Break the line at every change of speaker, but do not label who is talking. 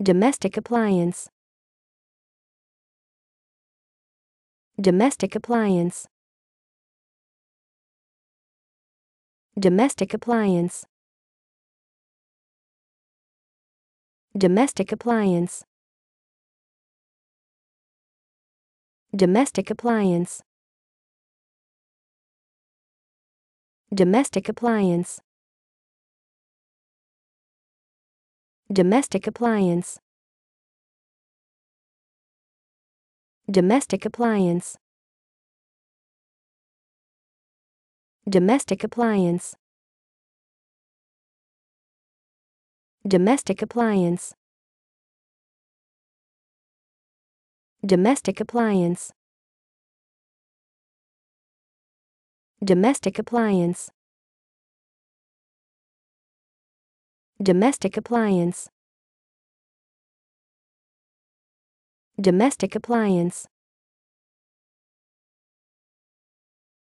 Domestic appliance. Domestic appliance. Domestic appliance. Domestic appliance. Domestic appliance. Domestic appliance. Domestic appliance. Domestic appliance. Domestic appliance. Domestic appliance. Domestic appliance. Domestic appliance. Domestic appliance. Domestic appliance.